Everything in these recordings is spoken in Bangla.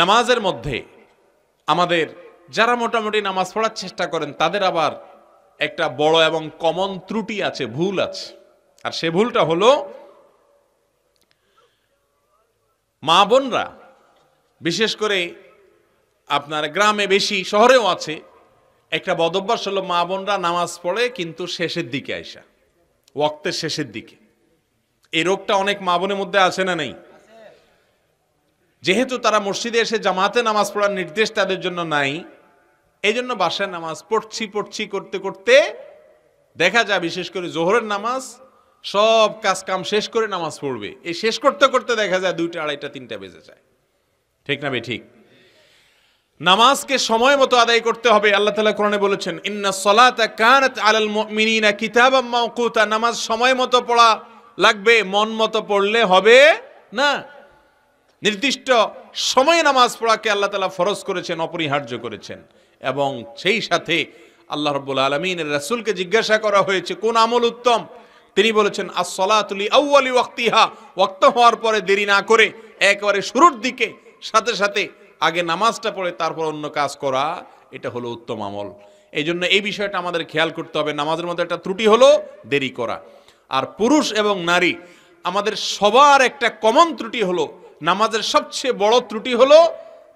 নামাজের মধ্যে আমাদের যারা মোটামুটি নামাজ পড়ার চেষ্টা করেন তাদের আবার একটা বড় এবং কমন ত্রুটি আছে ভুল আছে আর সে ভুলটা হলো মা বোনরা বিশেষ করে আপনার গ্রামে বেশি শহরেও আছে একটা বদভ্যাস হলো মা বোনরা নামাজ পড়ে কিন্তু শেষের দিকে আইসা ওক্তের শেষের দিকে এই রোগটা অনেক মা বোনের মধ্যে আছে না নেই যেহেতু তারা মসজিদে এসে জামাতে নামাজ পড়ার নির্দেশ তাদের জন্য নাই এই জন্য বাসায় নামাজ পড়ছি পড়ছি করতে করতে দেখা যায় বিশেষ করে জোহরের নামাজ সব কাজ কাম শেষ করে নামাজ পড়বে এই শেষ করতে করতে দেখা যায় দুইটা আড়াইটা তিনটা বেজে যায় ঠিক না বে ঠিক নামাজকে সময় মতো আদায় করতে হবে আল্লাহ তালা কোরআনে বলেছেন ইন্না সলাতা কানাত আলাল মুমিনিনা কিতাবাম মাওকুতা নামাজ সময় মতো পড়া লাগবে মন মতো পড়লে হবে না নির্দিষ্ট সময়ে নামাজ পড়াকে আল্লাহ তালা ফরজ করেছেন অপরিহার্য করেছেন এবং সেই সাথে আল্লাহ রব্বুল আলমিন রাসুলকে জিজ্ঞাসা করা হয়েছে কোন আমল উত্তম তিনি বলেছেন আসলাতুলি আউ্বালি ওয়াক্তিহা ওয়াক্ত হওয়ার পরে দেরি না করে একেবারে শুরুর দিকে সাথে সাথে আগে নামাজটা পড়ে তারপর অন্য কাজ করা এটা হলো উত্তম আমল এই জন্য এই বিষয়টা আমাদের খেয়াল করতে হবে নামাজের মধ্যে একটা ত্রুটি হলো দেরি করা আর পুরুষ এবং নারী আমাদের সবার একটা কমন ত্রুটি হলো নামাজের সবচেয়ে বড় ত্রুটি হলো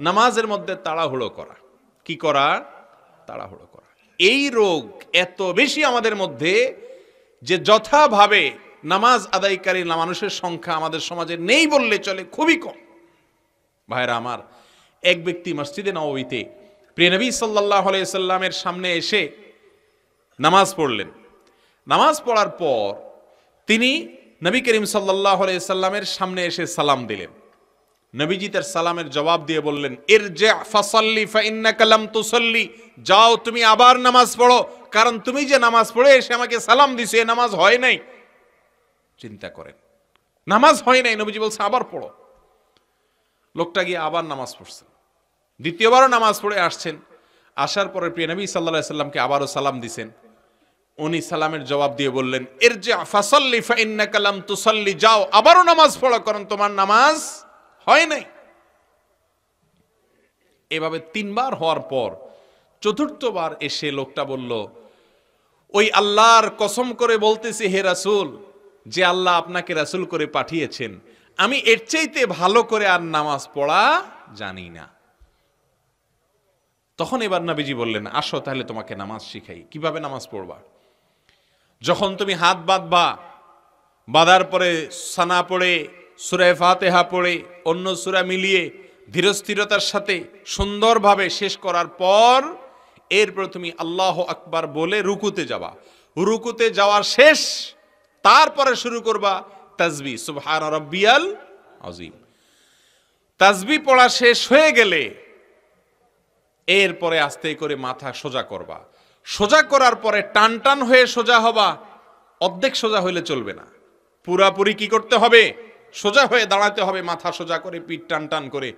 নামাজের মধ্যে তাড়াহুড়ো করা কি করা তাড়াহুড়ো করা এই রোগ এত বেশি আমাদের মধ্যে যে যথাভাবে নামাজ আদায়কারী মানুষের সংখ্যা আমাদের সমাজে নেই বললে চলে খুবই কম ভাইরা আমার এক ব্যক্তি মসজিদে নবীতে প্রিয়নবী সাল্লাহ সাল্লামের সামনে এসে নামাজ পড়লেন নামাজ পড়ার পর তিনি নবী করিম সাল্লাহ সাল্লামের সামনে এসে সালাম দিলেন নবীজি তার সালামের জবাব দিয়ে বললেন এর যে ফসল্লি ফাইন্না কালাম তুসল্লি যাও তুমি আবার নামাজ পড়ো কারণ তুমি যে নামাজ পড়ে এসে আমাকে সালাম দিছো এ নামাজ হয় নাই চিন্তা করেন নামাজ হয় নাই নবীজি বলছে আবার পড়ো লোকটা গিয়ে আবার নামাজ পড়ছে দ্বিতীয়বারও নামাজ পড়ে আসছেন আসার পরে প্রিয় নবী সাল্লা সাল্লামকে আবারও সালাম দিছেন উনি সালামের জবাব দিয়ে বললেন এর যে ফাসল্লি ফাইন্না কালাম তুসল্লি যাও আবারও নামাজ পড়ো কারণ তোমার নামাজ হয় নাই এভাবে তিনবার হওয়ার পর চতুর্থবার এসে লোকটা বলল ওই আল্লাহর কসম করে বলতেছি হে রাসুল যে আল্লাহ আপনাকে রাসুল করে পাঠিয়েছেন আমি এর চাইতে ভালো করে আর নামাজ পড়া জানি না তখন এবার নাবিজি বললেন আসো তাহলে তোমাকে নামাজ শিখাই কিভাবে নামাজ পড়বা যখন তুমি হাত বাঁধবা বাঁধার পরে সানা পড়ে সুরায় ফাতেহা পড়ে অন্য সুরা মিলিয়ে ধীরস্থিরতার সাথে সুন্দরভাবে শেষ করার পর এরপর তুমি আল্লাহ আকবার বলে রুকুতে যাবা রুকুতে যাওয়ার শেষ তারপরে শুরু করবা তাজবি সুবহান রব্বিয়াল আজিম তাজবি পড়া শেষ হয়ে গেলে এরপরে আস্তে করে মাথা সোজা করবা সোজা করার পরে টান টান হয়ে সোজা হবা অর্ধেক সোজা হইলে চলবে না পুরাপুরি কি করতে হবে সোজা হয়ে দাঁড়াতে হবে মাথা সোজা করে পিঠ টান টান করে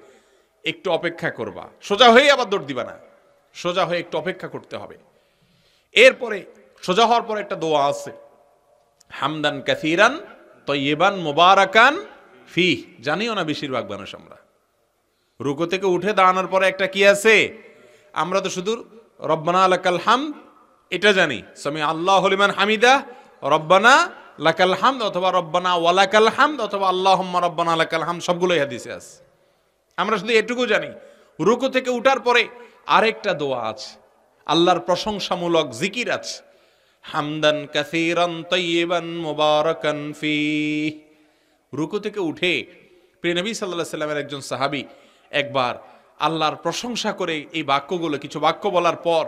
একটু অপেক্ষা করবা সোজা হয়ে আবার দৌড় দিবা না সোজা হয়ে একটু অপেক্ষা করতে হবে এরপরে সোজা হওয়ার পরে একটা দোয়া আছে হামদান কাসিরান তৈবান মোবারকান ফি জানিও না বেশিরভাগ মানুষ আমরা রুকো থেকে উঠে দাঁড়ানোর পরে একটা কি আছে আমরা তো শুধু রব্বানা আলাকাল হাম এটা জানি সামি আল্লাহ হলিমান হামিদা রব্বানা লাকাল হামদ অথবা রব্বানা ওয়ালাকাল হামদ অথবা আল্লাহ রব্বানা লাকাল হাম সবগুলোই হাদিসে আছে আমরা শুধু এটুকু জানি রুকু থেকে উঠার পরে আরেকটা দোয়া আছে আল্লাহর প্রশংসামূলক জিকির আছে হামদান কাসিরান তৈবান মুবারাকান ফি রুকু থেকে উঠে প্রিয় নবী সাল্লাহ সাল্লামের একজন সাহাবি একবার আল্লাহর প্রশংসা করে এই বাক্যগুলো কিছু বাক্য বলার পর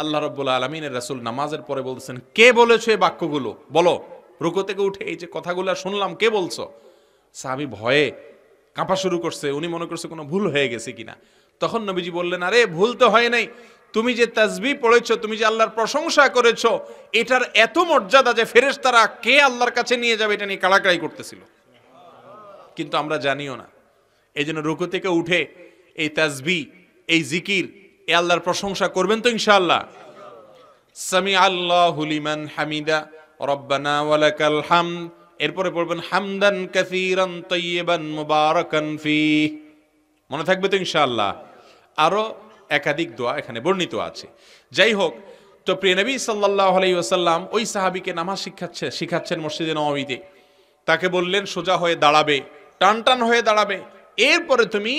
আল্লাহ রব্বুল আলমিনের রাসুল নামাজের পরে বলতেছেন কে বলেছে এই বাক্যগুলো বলো রুকো থেকে উঠে এই যে কথাগুলো শুনলাম কে বলছো সাহাবি ভয়ে কাঁপা শুরু করছে উনি মনে করছে কোনো ভুল হয়ে গেছে কিনা তখন নবীজি বললেন আরে ভুল তো হয় নাই তুমি যে তাজবি পড়েছ তুমি যে আল্লাহর প্রশংসা করেছ এটার এত মর্যাদা যে ফেরেস তারা কে আল্লাহর কাছে নিয়ে যাবে এটা নিয়ে কাড়াকাড়ি করতেছিল কিন্তু আমরা জানিও না এই জন্য রুকু থেকে উঠে এই তাজবি এই জিকির এ আল্লাহর প্রশংসা করবেন তো ইনশাআল্লাহ সামি আল্লাহ হুলিমান হামিদা রব্বানা ওয়ালাকাল হাম এরপরে পড়বেন হামদান কাসীরান তাইয়িবান মুবারাকান ফি মনে থাকবে তো ইনশাআল্লাহ আরো একাধিক দোয়া এখানে বর্ণিত আছে যাই হোক তো নবী সাল্লাহ আলাই ওসাল্লাম ওই সাহাবিকে নামাজ শিখাচ্ছে শিখাচ্ছেন মসজিদে নবীতে তাকে বললেন সোজা হয়ে দাঁড়াবে টান টান হয়ে দাঁড়াবে এরপরে তুমি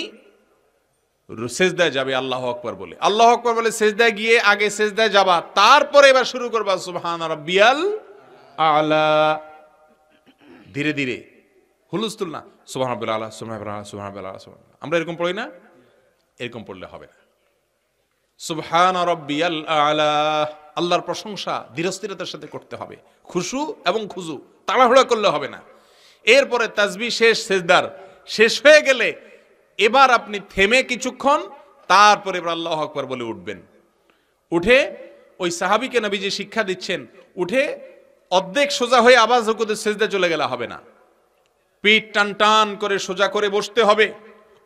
সেজদায় যাবে আল্লাহ আকবর বলে আল্লাহ আকবর বলে সেজদায় গিয়ে আগে সেজদায় যাবা তারপরে এবার শুরু করবা সুবহান রব্বিয়াল আলা ধীরে ধীরে হুলুস্তুল না সুবাহ রব্বুল আলা সুবাহ আলা সুবাহ আলা সুবাহ আমরা এরকম পড়ি না এরকম পড়লে হবে না সুবহান রব্বিয়াল আলা আল্লাহর প্রশংসা ধীরস্থিরতার সাথে করতে হবে খুশু এবং খুজু তাড়াহুড়া করলে হবে না এরপরে তাজবি শেষ সেজদার শেষ হয়ে গেলে এবার আপনি থেমে কিছুক্ষণ তারপরে এবার আল্লাহ আকবর বলে উঠবেন উঠে ওই সাহাবিকে নবীজি শিক্ষা দিচ্ছেন উঠে অর্ধেক সোজা হয়ে আবার জগতের সেজদা চলে গেলে হবে না পিঠ টান টান করে সোজা করে বসতে হবে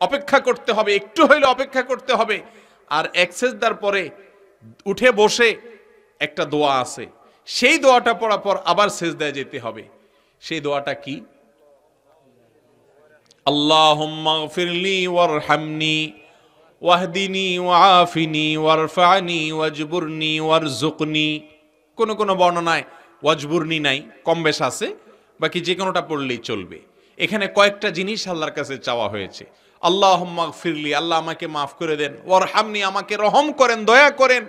অপেক্ষা করতে হবে একটু হইলে অপেক্ষা করতে হবে আর এক সেজদার পরে উঠে বসে একটা দোয়া আছে সেই দোয়াটা পড়ার পর আবার সেজদায় যেতে হবে সেই দোয়াটা কি আল্লাহুম্মা ফিরলি ওয়ারফানি ওয়ার ওয়ারজুকনি কোন কোন বর্ণনায় ওয়াজবুরনি নাই কম বেশ আছে বাকি যে কোনোটা পড়লেই চলবে এখানে কয়েকটা জিনিস আল্লাহর কাছে চাওয়া হয়েছে আল্লাহ ফিরলি আল্লাহ আমাকে মাফ করে দেন ওর হামনি আমাকে রহম করেন দয়া করেন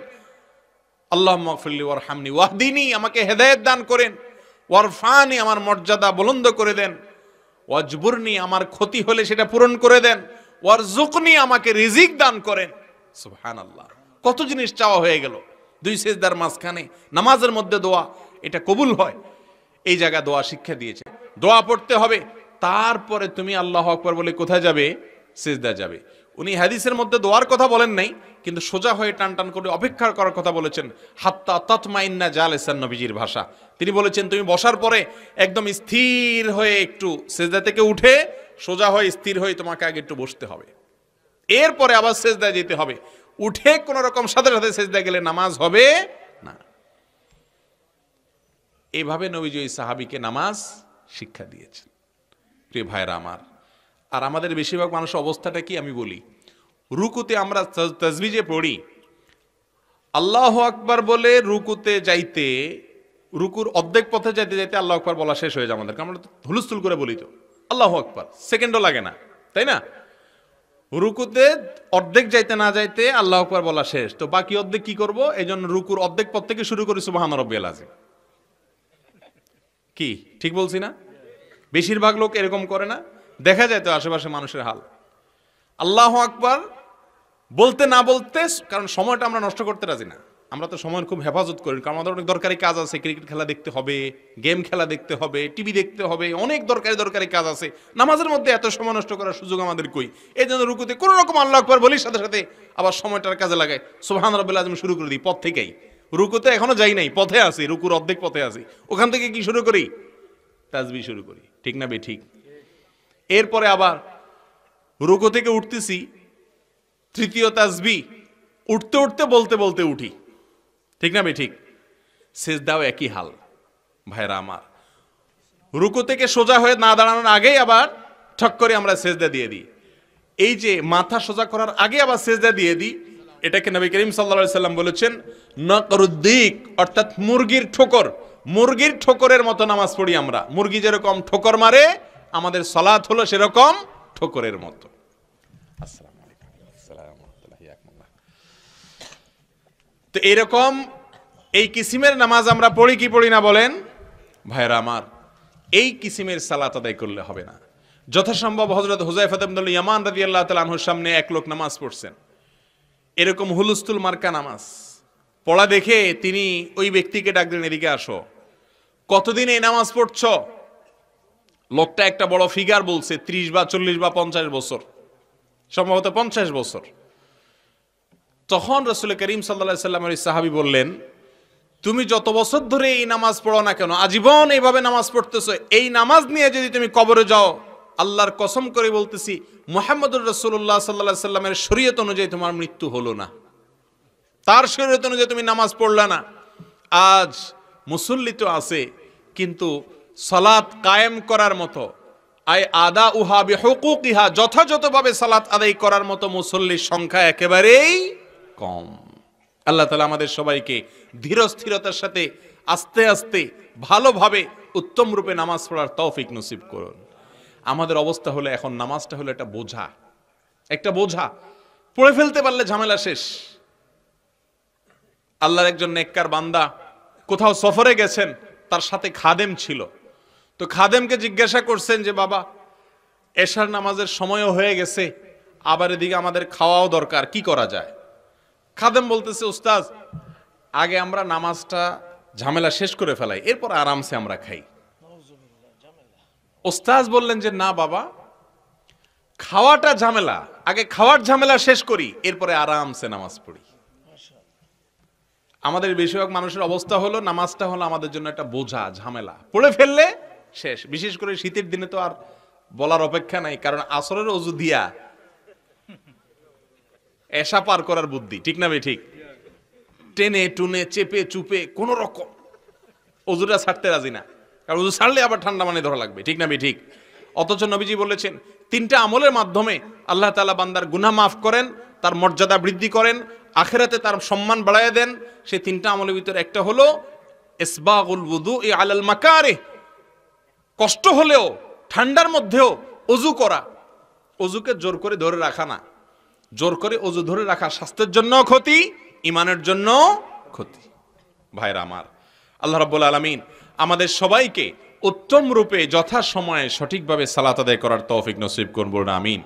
আল্লাহ ফিরলি ওর হামনি ওয়াহদিনী আমাকে হেদায়ত দান করেন ওর ফানি আমার মর্যাদা বলন্দ করে দেন ওয়াজবুরনি আমার ক্ষতি হলে সেটা পূরণ করে দেন জুকনি আমাকে রিজিক দান করেন সুহান আল্লাহ কত জিনিস চাওয়া হয়ে গেল দুই সেজদার মাঝখানে নামাজের মধ্যে দোয়া এটা কবুল হয় এই জায়গা দোয়া শিক্ষা দিয়েছে দোয়া পড়তে হবে তারপরে তুমি আল্লাহ আকবর বলে কোথায় যাবে সেজদা যাবে উনি হাদিসের মধ্যে দোয়ার কথা বলেন নাই কিন্তু সোজা হয়ে টান টান করে অপেক্ষা করার কথা বলেছেন হাত্তা তৎমাইন্না জাল এসান নবীজির ভাষা তিনি বলেছেন তুমি বসার পরে একদম স্থির হয়ে একটু সেজদা থেকে উঠে সোজা হয়ে স্থির হয়ে তোমাকে আগে একটু বসতে হবে এরপরে আবার সেজদায় যেতে হবে উঠে কোনো রকম সাথে সাথে সেজদা গেলে নামাজ হবে এভাবে নবীজয়ী সাহাবিকে নামাজ শিক্ষা দিয়েছেন প্রিয় ভাইরা আমার আর আমাদের বেশিরভাগ মানুষের অবস্থাটা কি আমি বলি রুকুতে আমরা তসবিজে পড়ি আল্লাহ আকবার বলে রুকুতে যাইতে রুকুর অর্ধেক পথে যাইতে যাইতে আল্লাহ আকবার বলা শেষ হয়ে যায় আমাদের আমরা হুলুস্থুল করে বলি তো আল্লাহ আকবার সেকেন্ডও লাগে না তাই না রুকুতে অর্ধেক যাইতে না যাইতে আল্লাহ আকবার বলা শেষ তো বাকি অর্ধেক কি করব এই জন্য রুকুর অর্ধেক পথ থেকে শুরু করি সুবাহান রব্বিয়াল আজিম কি ঠিক বলছি না বেশিরভাগ লোক এরকম করে না দেখা যায় তো আশেপাশে মানুষের হাল আল্লাহ আকবার বলতে না বলতে কারণ সময়টা আমরা নষ্ট করতে রাজি না আমরা তো সময়ের খুব হেফাজত করি কারণ আমাদের অনেক দরকারি কাজ আছে ক্রিকেট খেলা দেখতে হবে গেম খেলা দেখতে হবে টিভি দেখতে হবে অনেক দরকারি দরকারি কাজ আছে নামাজের মধ্যে এত সময় নষ্ট করার সুযোগ আমাদের কই এই জন্য রুকুতে কোনো রকম আল্লাহ আকবার বলি সাথে সাথে আবার সময়টার কাজে লাগায় সোহান রবিল্লা আজম শুরু করে দিই পথ থেকেই রুকুতে এখনো যাই নাই পথে আছি রুকুর অর্ধেক পথে আছি ওখান থেকে কি শুরু করি তাজবি শুরু করি ঠিক না বে ঠিক এরপরে আবার রুকু থেকে উঠতেছি তৃতীয় তাজবি উঠতে উঠতে বলতে বলতে উঠি ঠিক না বে ঠিক সেজদাও একই হাল ভাইরা আমার রুকু থেকে সোজা হয়ে না দাঁড়ানোর আগেই আবার ঠক করে আমরা সেজদা দিয়ে দিই এই যে মাথা সোজা করার আগে আবার সেজদা দিয়ে দিই এটাকে নবী করিম সাল্লা সাল্লাম বলেছেন নকরুদ্দিক অর্থাৎ মুরগির ঠোকর মুরগির ঠোকরের মতো নামাজ পড়ি আমরা মুরগি যেরকম ঠোকর মারে আমাদের সলাথ হলো সেরকম ঠোকরের মতো তো এরকম এই কিসিমের নামাজ আমরা পড়ি কি পড়ি না বলেন ভাইরা আমার এই কিসিমের সালাত আদায় করলে হবে না যথাসম্ভব হজরত হুজাইফাত ইয়ামান রাজি আল্লাহ তালাহুর সামনে এক লোক নামাজ পড়ছেন এরকম হুলুস্থুল মার্কা নামাজ পড়া দেখে তিনি ওই ব্যক্তিকে ডাক দিলেন এদিকে আসো কতদিন এই নামাজ পড়ছ লোকটা একটা বড় ফিগার বলছে ত্রিশ বা চল্লিশ বা পঞ্চাশ বছর সম্ভবত পঞ্চাশ বছর তখন রসুল করিম সাল্লা সাল্লামের সাহাবি বললেন তুমি যত বছর ধরে এই নামাজ পড়ো না কেন আজীবন এইভাবে নামাজ পড়তেছো এই নামাজ নিয়ে যদি তুমি কবরে যাও আল্লাহর কসম করে বলতেছি মোহাম্মদুর রসুল্লাহ সাল্লা সাল্লামের শরীয়ত অনুযায়ী তোমার মৃত্যু হলো না তার শরীয়ত অনুযায়ী তুমি নামাজ পড়লা না আজ মুসল্লি তো আছে কিন্তু সালাত কায়েম করার মতো আয় আদা উহা বেহকুক ইহা যথাযথভাবে সালাত আদায় করার মতো মুসল্লির সংখ্যা একেবারেই কম আল্লাহ তালা আমাদের সবাইকে ধীরস্থিরতার সাথে আস্তে আস্তে ভালোভাবে উত্তম রূপে নামাজ পড়ার তৌফিক নসিব করুন আমাদের অবস্থা হলে এখন নামাজটা হলো একটা বোঝা একটা বোঝা পড়ে ফেলতে পারলে ঝামেলা শেষ আল্লাহর একজন নেককার বান্দা কোথাও সফরে গেছেন তার সাথে খাদেম ছিল তো খাদেমকে জিজ্ঞাসা করছেন যে বাবা এশার নামাজের সময়ও হয়ে গেছে আবার এদিকে আমাদের খাওয়াও দরকার কি করা যায় খাদেম বলতেছে উস্তাজ আগে আমরা নামাজটা ঝামেলা শেষ করে ফেলাই এরপর আরামসে আমরা খাই ওস্তাজ বললেন যে না বাবা খাওয়াটা ঝামেলা আগে খাওয়ার ঝামেলা শেষ করি এরপরে আরামসে নামাজ পড়ি আমাদের বেশিরভাগ মানুষের অবস্থা হলো নামাজটা হলো আমাদের জন্য একটা বোঝা ঝামেলা পড়ে ফেললে শেষ বিশেষ করে শীতের দিনে তো আর বলার অপেক্ষা নাই কারণ আসরের অজু দিয়া এসা পার করার বুদ্ধি ঠিক না ঠিক টেনে টুনে চেপে চুপে কোন রকম অজুটা ছাড়তে রাজি না কারণ উজু ছাড়লে আবার ঠান্ডা মানে ধরা লাগবে ঠিক না বি ঠিক অথচ নবীজি বলেছেন তিনটা আমলের মাধ্যমে আল্লাহ তালা বান্দার গুনা মাফ করেন তার মর্যাদা বৃদ্ধি করেন আখেরাতে তার সম্মান বাড়াইয়া দেন সেই তিনটা আমলের ভিতরে একটা হলো এসবাগুল বুধু এ আল মাকারে কষ্ট হলেও ঠান্ডার মধ্যেও অজু করা অজুকে জোর করে ধরে রাখা না জোর করে অজু ধরে রাখা স্বাস্থ্যের জন্য ক্ষতি ইমানের জন্য ক্ষতি ভাইরা আমার আল্লাহ রব্বুল আলমিন আমাদের সবাইকে উত্তম রূপে যথাসময়ে সঠিকভাবে সালাত আদায় করার তৌফিক নসিব করবো আমিন